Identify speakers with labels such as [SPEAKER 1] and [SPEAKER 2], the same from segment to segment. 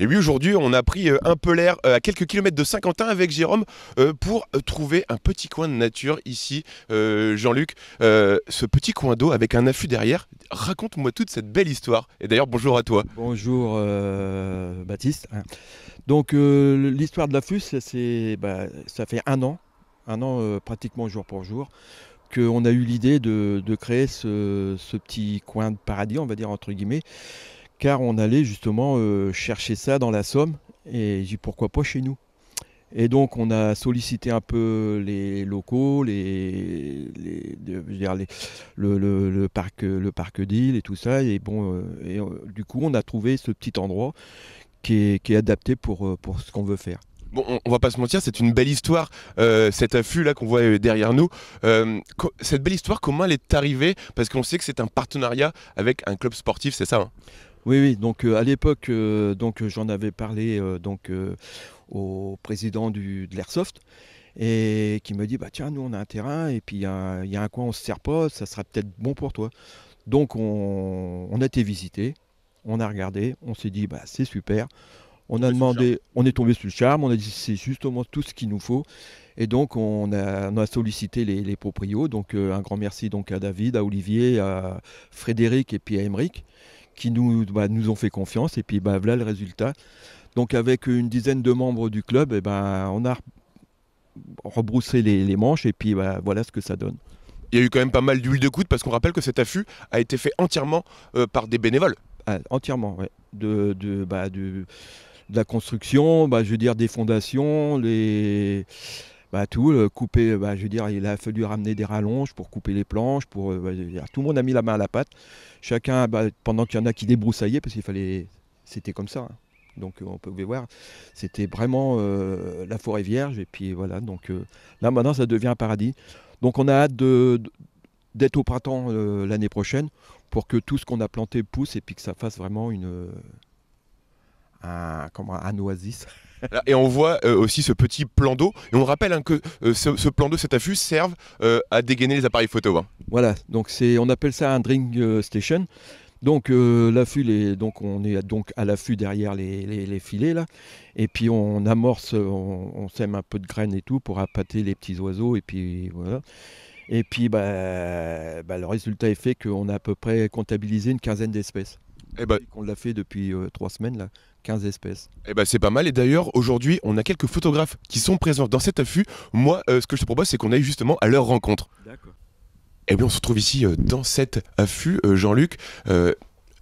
[SPEAKER 1] Et oui, aujourd'hui, on a pris euh, un peu l'air euh, à quelques kilomètres de Saint-Quentin avec Jérôme euh, pour trouver un petit coin de nature ici. Jean-Luc, ce petit coin d'eau
[SPEAKER 2] avec un affût derrière, raconte-moi toute cette belle histoire. Et d'ailleurs, bonjour à toi. Bonjour Baptiste. Donc, l'histoire de l'affût, bah, ça fait un an, un an pratiquement jour pour jour, qu'on a eu l'idée de, créer ce petit coin de paradis, on va dire entre guillemets car on allait justement euh, chercher ça dans la Somme et j'ai pourquoi pas chez nous. Et donc on a sollicité un peu les locaux, les, le, parc, le parc d'île et tout ça. Et bon, euh, et, euh, du coup on a trouvé ce petit endroit qui est, adapté pour, pour ce qu'on veut faire.
[SPEAKER 1] Bon, on, va pas se mentir, c'est une belle histoire, cet affût là qu'on voit derrière nous. cette belle histoire, comment elle est arrivée Parce qu'on sait que c'est un partenariat avec un club sportif, c'est ça hein
[SPEAKER 2] oui, oui. Donc euh, à l'époque, euh, donc euh, j'en avais parlé donc au président du, de l'airsoft et qui me dit bah tiens nous on a un terrain et puis il y, a un coin on se sert pas, ça sera peut-être bon pour toi. Donc on, a été visité, on a regardé, on s'est dit bah c'est super. On a demandé, on est tombé sous le charme, on a dit c'est justement tout ce qu'il nous faut. Et donc on a, a sollicité les, les, proprios. Donc un grand merci donc à David, à Olivier, à Frédéric et puis à Emeric qui nous, bah, nous ont fait confiance. Et puis bah, voilà le résultat. Donc avec une dizaine de membres du club, et eh ben, on a rebroussé les, manches et puis bah, voilà ce que ça donne. Il y a eu quand même pas mal d'huile de coude parce qu'on rappelle que cet
[SPEAKER 1] affût a été fait entièrement euh, par des bénévoles.
[SPEAKER 2] Ah, entièrement, oui. De, de, la construction, je veux dire des fondations, les bah, tout, euh, couper, bah, je veux dire, il a fallu ramener des rallonges pour couper les planches, pour, euh, tout le monde a mis la main à la pâte, chacun, bah, pendant qu'il y en a qui débroussaillaient, parce qu'il fallait, c'était comme ça, hein. donc euh, on pouvait voir, c'était vraiment la forêt vierge, et puis voilà, donc là maintenant ça devient un paradis, donc on a hâte de, d'être au printemps l'année prochaine, pour que tout ce qu'on a planté pousse, et puis que ça fasse vraiment une... Un, comme un oasis. Et on voit euh, aussi ce petit plan d'eau. Et on rappelle hein,
[SPEAKER 1] que euh, ce, plan d'eau, cet affût, servent euh, à dégainer les appareils photo. Hein.
[SPEAKER 2] Voilà, donc on appelle ça un drink station. Donc l'affût, donc on est donc à l'affût derrière les, filets là, et puis on amorce, on, sème un peu de graines et tout pour appâter les petits oiseaux et puis voilà. Et puis bah, bah, le résultat est fait qu'on a à peu près comptabilisé une quinzaine d'espèces. Et eh ben, on l'a fait depuis 3 euh, trois semaines, là, 15 espèces. Et eh ben, c'est pas mal. Et d'ailleurs, aujourd'hui, on a quelques photographes qui sont présents dans cet affût.
[SPEAKER 1] Moi, euh, ce que je te propose, c'est qu'on aille justement à leur rencontre. D'accord. Eh bien, on se retrouve ici euh, dans cet affût, Jean-Luc.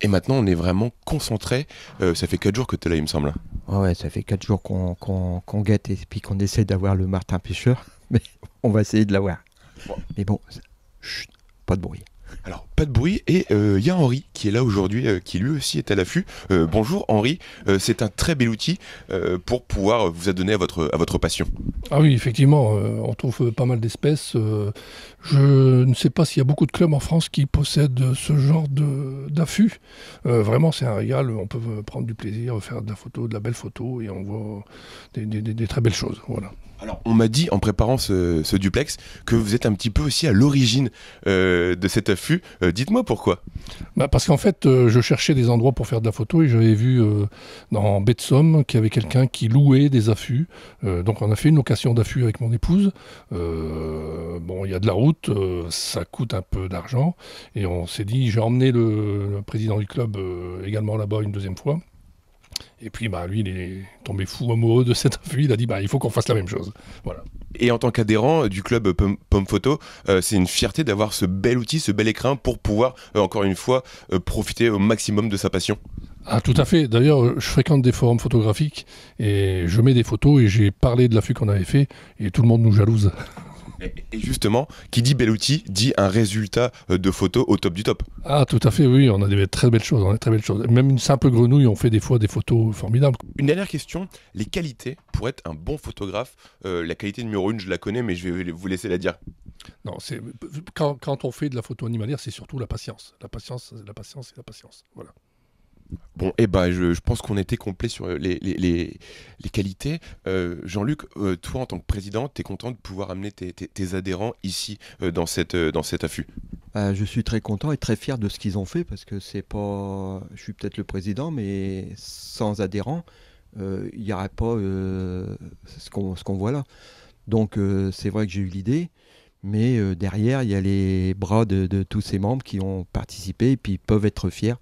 [SPEAKER 1] et maintenant, on est vraiment concentré. ça fait 4 jours que tu es là, il me semble.
[SPEAKER 2] ouais, ça fait 4 jours qu'on guette et puis qu'on essaie d'avoir le Martin Pêcheur. Mais on va essayer de l'avoir. Mais bon, chut, pas de bruit. Alors,
[SPEAKER 1] pas de bruit, et il euh, y a Henri qui est là aujourd'hui, euh, qui lui aussi est à l'affût. Euh, bonjour Henri, c'est un très bel outil pour pouvoir vous adonner à votre, à votre passion.
[SPEAKER 3] Ah oui, effectivement, on trouve pas mal d'espèces. je ne sais pas s'il y a beaucoup de clubs en France qui possèdent ce genre d'affût. vraiment, c'est un régal, on peut prendre du plaisir, faire de la photo, de la belle photo, et on voit des, très belles choses. Voilà. Alors,
[SPEAKER 1] on m'a dit en préparant ce, duplex que vous êtes un petit peu aussi à l'origine de cette euh, dites-moi pourquoi.
[SPEAKER 3] Bah, parce qu'en fait, euh, je cherchais des endroits pour faire de la photo et j'avais vu euh, dans Baie qu'il y avait quelqu'un qui louait des affûts. donc on a fait une location d'affûts avec mon épouse. bon, il y a de la route, ça coûte un peu d'argent. Et on s'est dit, j'ai emmené le, président du club également là-bas une deuxième fois. Et puis, bah, lui, il est tombé fou amoureux de cette fille Il a dit, bah, il faut qu'on fasse la même chose. Voilà.
[SPEAKER 1] Et en tant qu'adhérent euh, du club euh, Pomme Photo, euh, c'est une fierté d'avoir ce bel outil, ce bel écrin pour pouvoir, encore une fois, profiter au maximum de sa passion.
[SPEAKER 3] Ah, tout à fait. D'ailleurs, je fréquente des forums photographiques et je mets des photos et j'ai parlé de l'affût qu'on avait fait et tout le monde nous jalouse.
[SPEAKER 1] Et justement, qui dit bel outil, dit un résultat euh, de photo au top du top.
[SPEAKER 3] Ah, tout à fait, oui, on a des très belles choses, on a très belles choses. Même une simple grenouille, on fait des fois des photos formidables.
[SPEAKER 1] Une dernière question, les qualités pour être un bon photographe, euh, la qualité numéro une, je la connais, mais je vais vous laisser la dire.
[SPEAKER 3] Non, c'est quand, on fait de la photo animalière, c'est surtout la patience, la patience, la patience et la patience, voilà.
[SPEAKER 1] Bon, eh ben, je, pense qu'on était complet sur les, qualités. Euh, Jean-Luc, euh, toi, en tant que président, tu es content de pouvoir amener tes, adhérents ici euh, dans, dans cet affût
[SPEAKER 2] Je suis très content et très fier de ce qu'ils ont fait parce que c'est pas. Je suis peut-être le président, mais sans adhérents, il n'y aurait pas ce qu'on voit là. Donc, c'est vrai que j'ai eu l'idée. Mais derrière, il y a les bras de, tous ces membres qui ont participé et puis peuvent être fiers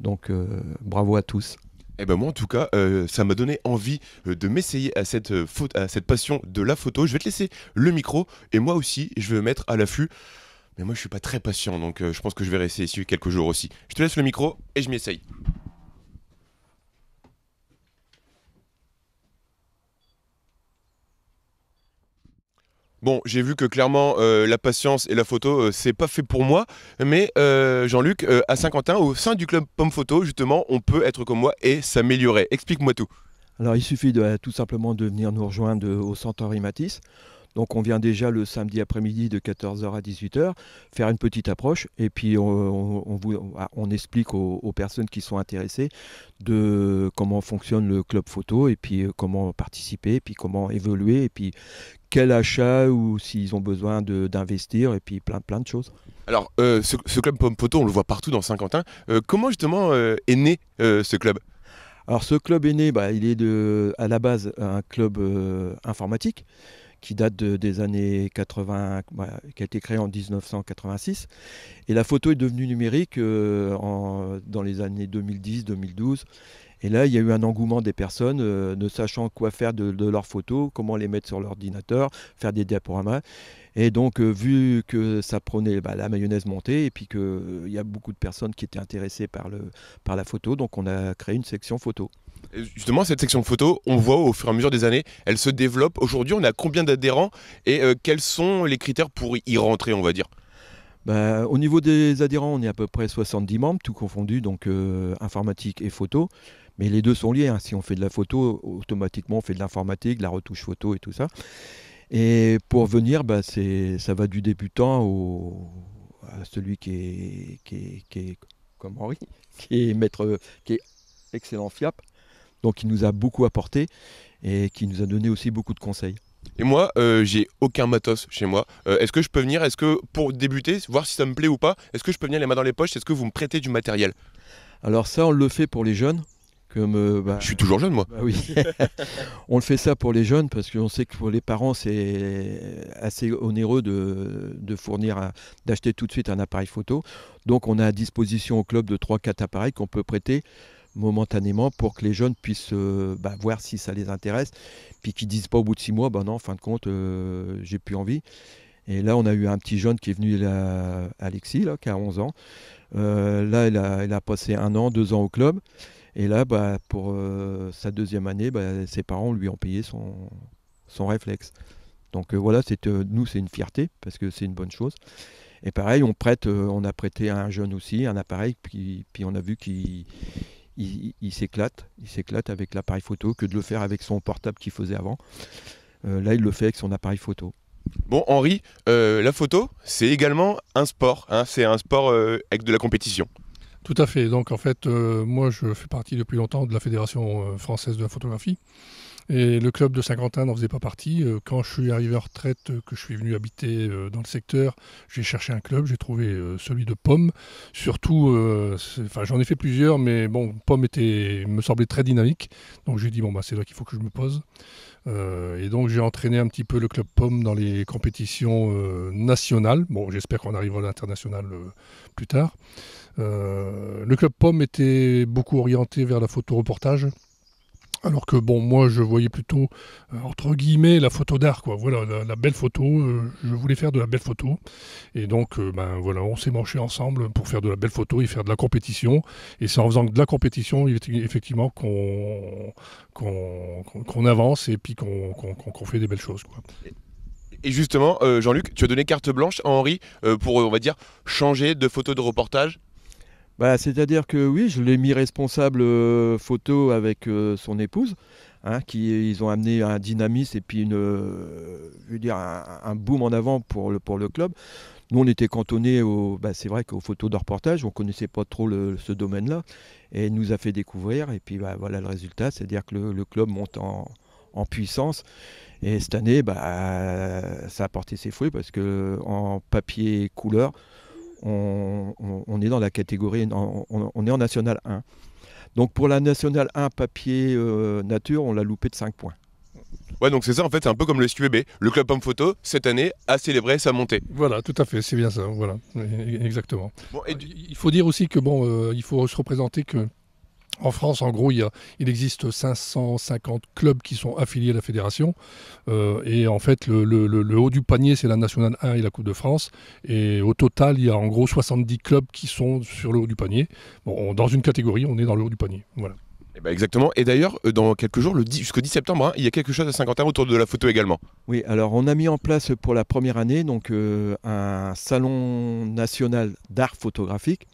[SPEAKER 2] donc euh, bravo à tous. Et eh ben moi en tout
[SPEAKER 1] cas, euh, ça m'a donné envie euh, de m'essayer à cette cette passion de la photo. Je vais te laisser le micro et moi aussi, je vais mettre à l'affût. Mais moi, je ne suis pas très patient, donc je pense que je vais rester ici quelques jours aussi. Je te laisse le micro et je m'essaye Bon, j'ai vu que clairement euh, la patience et la photo, euh, c'est pas fait pour moi. Mais euh, Jean-Luc, à Saint-Quentin, au sein du club Pomme Photo, justement, on peut être comme moi et s'améliorer.
[SPEAKER 2] Explique-moi tout. Alors il suffit de, tout simplement de venir nous rejoindre au Centauri Matisse. Donc on vient déjà le samedi après-midi de 14h à 18h faire une petite approche et puis on, ah, explique aux, personnes qui sont intéressées de comment fonctionne le club photo et puis euh, comment participer et puis comment évoluer et puis quel achat ou s'ils ont besoin d'investir et puis plein plein de choses.
[SPEAKER 1] Alors euh, ce, club
[SPEAKER 2] Pomme Photo, on le voit partout dans Saint-Quentin. Euh, comment justement est né ce club alors ce club est né, bah, il est de, à la base un club informatique, qui date des années 80, bah, qui a été créée en 1986. Et la photo est devenue numérique euh, dans les années 2010-2012. Et là, il y a eu un engouement des personnes euh, ne sachant quoi faire de, leurs photos, comment les mettre sur l'ordinateur, faire des diaporamas. Et donc, euh, vu que ça prenait bah, la mayonnaise montée, et puis qu'il y a beaucoup de personnes qui étaient intéressées par, par la photo, donc on a créé une section photo
[SPEAKER 1] justement, cette section photo, on voit au fur et à mesure des années, elle se développe. Aujourd'hui, on a combien d'adhérents et euh, quels sont les critères pour y rentrer, on va dire
[SPEAKER 2] bah, au niveau des adhérents, on est à peu près 70 membres, tout confondu, donc euh, informatique et photo. Mais les deux sont liés. Hein. Si on fait de la photo, automatiquement on fait de l'informatique, de la retouche photo et tout ça. Et pour venir, bah, ça va du débutant au, à celui qui est, qui comme Henri, qui est maître, qui est excellent FIAP donc il nous a beaucoup apporté et qui nous a donné aussi beaucoup de conseils. Et moi, euh, j'ai
[SPEAKER 1] aucun matos chez moi. Euh, est-ce que je peux venir Est-ce que pour débuter, voir si ça me plaît ou pas, est-ce que je peux venir les mains dans les poches Est-ce que vous me prêtez du matériel
[SPEAKER 2] Alors ça, on le fait pour les jeunes. Bah, je suis toujours jeune, moi. Bah oui. on le fait ça pour les jeunes parce qu'on sait que pour les parents, c'est assez onéreux de, fournir, d'acheter tout de suite un appareil photo. Donc, on a à disposition au club de 3-4 appareils qu'on peut prêter momentanément pour que les jeunes puissent euh, bah, voir si ça les intéresse, puis qu'ils disent pas au bout de six mois, ben non, en fin de compte, euh, j'ai plus envie. Et là, on a eu un petit jeune qui est venu, là, Alexis, qui a 11 ans. Euh, là, il a, passé un an, deux ans au club. Et là, bah, pour sa deuxième année, bah, ses parents lui ont payé son, son réflexe. Donc voilà, c'est, nous, c'est une fierté, parce que c'est une bonne chose. Et pareil, on prête, on a prêté un jeune aussi un appareil, puis, puis on a vu qu'il il, s'éclate, il s'éclate avec l'appareil photo que de le faire avec son portable qu'il faisait avant. Euh, là, il le fait avec son appareil photo.
[SPEAKER 1] Bon, Henri, euh, la photo, c'est également un sport. Hein, c'est un sport euh, avec de la compétition.
[SPEAKER 3] Tout à fait. Donc, en fait, moi, je fais partie depuis longtemps de la Fédération française de la photographie. Et le club de Saint-Quentin n'en faisait pas partie. Euh, quand je suis arrivé en retraite, euh, que je suis venu habiter euh, dans le secteur, j'ai cherché un club, j'ai trouvé celui de Pomme. Surtout, enfin j'en ai fait plusieurs, mais bon, Pomme était, me semblait très dynamique. Donc j'ai dit, bon, bah, c'est là qu'il faut que je me pose. et donc j'ai entraîné un petit peu le club Pomme dans les compétitions nationales. Bon, j'espère qu'on arrivera à l'international plus tard. le club Pomme était beaucoup orienté vers la photo reportage. Alors que bon, moi je voyais plutôt euh, entre guillemets la photo d'art, quoi. Voilà, la, belle photo. Euh, je voulais faire de la belle photo, et donc euh, ben voilà, on s'est manché ensemble pour faire de la belle photo et faire de la compétition. Et c'est en faisant de la compétition effectivement qu'on qu'on avance et puis qu'on fait des belles choses, quoi.
[SPEAKER 1] Et justement, Jean-Luc, tu as donné carte blanche à Henri pour, on va dire, changer de photo de reportage
[SPEAKER 2] bah, c'est-à-dire que oui, je l'ai mis responsable euh, photo avec euh, son épouse, hein, qui ils ont amené un dynamisme et puis une, euh, dire, un, boom en avant pour le, pour le club. Nous, on était cantonnés, au, bah, c'est vrai qu'aux photos de reportage, on ne connaissait pas trop ce domaine-là, et nous a fait découvrir, et puis bah, voilà le résultat, c'est-à-dire que le, club monte en, puissance. Et cette année, bah, ça a porté ses fruits parce que en papier couleur, on, est dans la catégorie, on, est en National 1. Donc pour la National 1 papier
[SPEAKER 3] euh, nature, on l'a loupé de 5 points.
[SPEAKER 1] Ouais, donc c'est ça, en fait, c'est un peu comme le SQB. Le Club Homme Photo, cette année, a célébré sa montée.
[SPEAKER 3] Voilà, tout à fait, c'est bien ça, voilà, e-, exactement. Il faut dire aussi que, bon, euh, il faut se représenter que en France, en gros, il, existe 550 clubs qui sont affiliés à la fédération. Euh, et en fait, le, haut du panier, c'est la Nationale 1 et la Coupe de France. Et au total, il y a en gros 70 clubs qui sont sur le haut du panier. dans une catégorie, on est dans le haut du panier.
[SPEAKER 1] Voilà. Eh ben, exactement. Et d'ailleurs, euh, dans quelques jours, jusqu'au 10 septembre, hein, il y a quelque chose à 51 autour de la photo également.
[SPEAKER 3] Oui, alors on a mis en
[SPEAKER 2] place pour la première année donc, euh, un salon national d'art photographique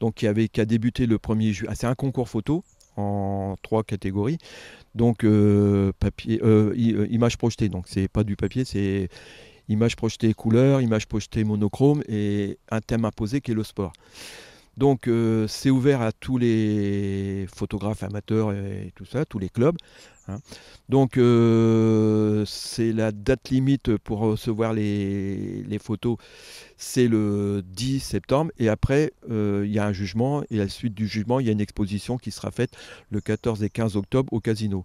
[SPEAKER 2] donc qui, avait, qu'à a débuté le 1er juillet. Ah, c'est un concours photo en trois catégories. Donc images euh, papier, euh, euh, image projetée, donc c'est pas du papier, c'est image projetée couleur, image projetée monochrome et un thème imposé qui est le sport. Donc euh, c'est ouvert à tous les photographes amateurs et, tout ça, tous les clubs. Hein. Donc euh, c'est la date limite pour recevoir les, photos, c'est le 10 septembre. Et après, euh, il y a un jugement. Et à la suite du jugement, il y a une exposition qui sera faite le 14 et 15 octobre au casino.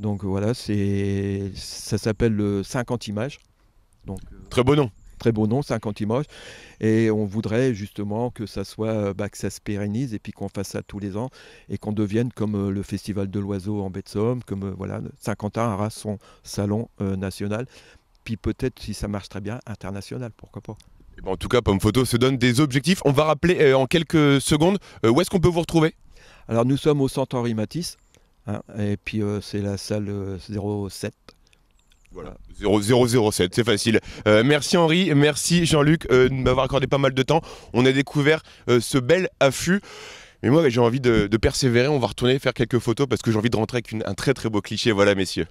[SPEAKER 2] Donc voilà, c'est ça s'appelle le 50 images. Donc, Très beau nom très beau nom, 50 Limoges. Et on voudrait justement que ça soit, euh, bah, ça se pérennise et puis qu'on fasse ça tous les ans et qu'on devienne comme euh, le Festival de l'Oiseau en baie de Somme, comme euh, voilà, Saint-Quentin aura son salon national. Puis peut-être, si ça marche très bien, international, pourquoi pas.
[SPEAKER 1] Eh ben, en tout cas, Pomme Photo se donne des objectifs. On va rappeler
[SPEAKER 2] en quelques secondes où est-ce qu'on peut vous retrouver. Alors nous sommes au Centre Henri Matisse, hein, et puis c'est la salle 07 voilà.
[SPEAKER 1] 0007, c'est facile. Euh, merci Henri, merci Jean-Luc euh, de m'avoir accordé pas mal de temps. On a découvert euh, ce bel affût. Mais moi, j'ai envie de, persévérer. On va retourner faire quelques photos parce que j'ai envie de rentrer avec un très très beau cliché. Voilà, messieurs.